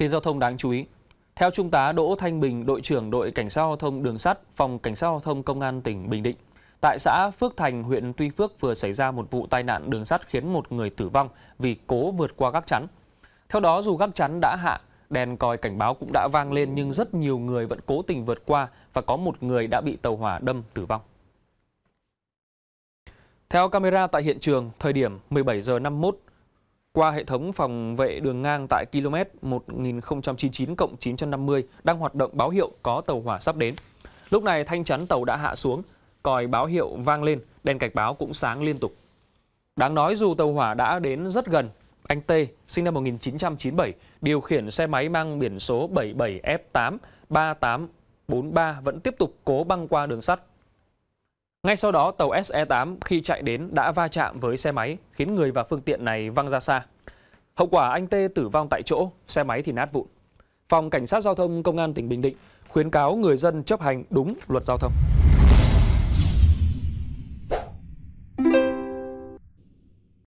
Tin giao thông đáng chú ý. Theo Trung tá Đỗ Thanh Bình, đội trưởng đội Cảnh sát giao thông đường sắt, phòng Cảnh sát giao thông Công an tỉnh Bình Định, tại xã Phước Thành, huyện Tuy Phước vừa xảy ra một vụ tai nạn đường sắt khiến một người tử vong vì cố vượt qua gác chắn. Theo đó, dù gác chắn đã hạ, đèn còi cảnh báo cũng đã vang lên nhưng rất nhiều người vẫn cố tình vượt qua và có một người đã bị tàu hỏa đâm tử vong. Theo camera tại hiện trường, thời điểm 17 giờ 51, qua hệ thống phòng vệ đường ngang tại km 1099 950 đang hoạt động báo hiệu có tàu hỏa sắp đến. Lúc này thanh chắn tàu đã hạ xuống, còi báo hiệu vang lên, đèn cảnh báo cũng sáng liên tục. Đáng nói dù tàu hỏa đã đến rất gần, anh T, sinh năm 1997, điều khiển xe máy mang biển số 77F8 3843 vẫn tiếp tục cố băng qua đường sắt ngay sau đó, tàu SE8 khi chạy đến đã va chạm với xe máy, khiến người và phương tiện này văng ra xa. Hậu quả anh T tử vong tại chỗ, xe máy thì nát vụn. Phòng Cảnh sát Giao thông Công an tỉnh Bình Định khuyến cáo người dân chấp hành đúng luật giao thông.